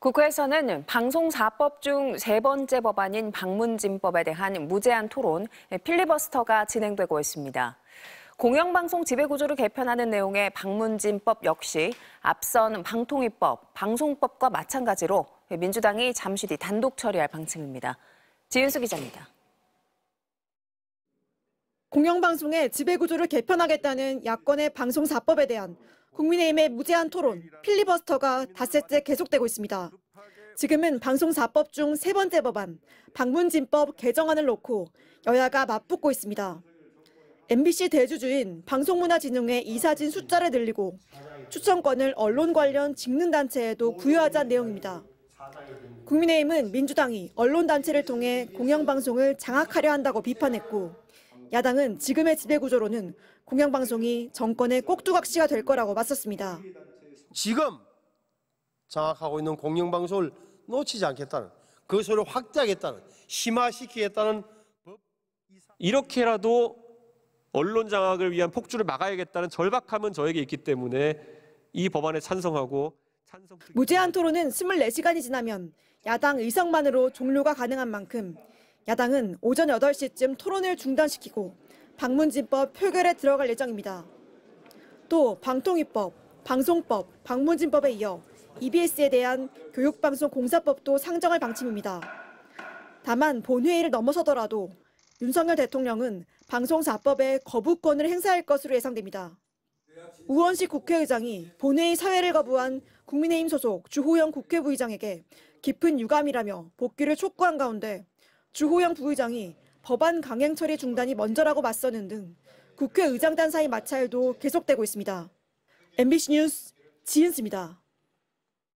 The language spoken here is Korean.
국회에서는 방송사법 중 세 번째 법안인 방문진법에 대한 무제한 토론, 예, 필리버스터가 진행되고 있습니다. 공영방송 지배구조를 개편하는 내용의 방문진법 역시 앞선 방통위법, 방송법과 마찬가지로 민주당이 잠시 뒤 단독 처리할 방침입니다. 지윤수 기자입니다. 공영방송의 지배구조를 개편하겠다는 야권의 방송사법에 대한 국민의힘의 무제한 토론, 필리버스터가 닷새째 계속되고 있습니다. 지금은 방송사법 중 세 번째 법안, 방문진법 개정안을 놓고 여야가 맞붙고 있습니다. MBC 대주주인 방송문화진흥회 이사진 숫자를 늘리고 추천권을 언론 관련 직능단체에도 부여하자는 내용입니다. 국민의힘은 민주당이 언론단체를 통해 공영방송을 장악하려 한다고 비판했고 야당은 지금의 지배구조로는 공영방송이 정권의 꼭두각시가 될 거라고 맞섰습니다. 지금 장악하고 있는 공영방송을 놓치지 않겠다는 그것을 확대하겠다는 심화시키겠다는 이렇게라도 언론 장악을 위한 폭주를 막아야겠다는 절박함은 저에게 있기 때문에 이 법안에 찬성하고 찬성... 무제한 토론은 24시간이 지나면 야당 의석만으로 종료가 가능한 만큼 야당은 오전 8시쯤 토론을 중단시키고 방문진법 표결에 들어갈 예정입니다. 또 방통위법, 방송법, 방문진법에 이어 EBS에 대한 교육방송 공사법도 상정할 방침입니다. 다만 본회의를 넘어서더라도 윤석열 대통령은 방송사법에 거부권을 행사할 것으로 예상됩니다. 우원식 국회의장이 본회의 사회를 거부한 국민의힘 소속 주호영 국회 부의장에게 깊은 유감이라며 복귀를 촉구한 가운데 주호영 부의장이 법안 강행 처리 중단이 먼저라고 맞서는 등 국회의장단 사이 마찰도 계속되고 있습니다. MBC 뉴스 지은수입니다.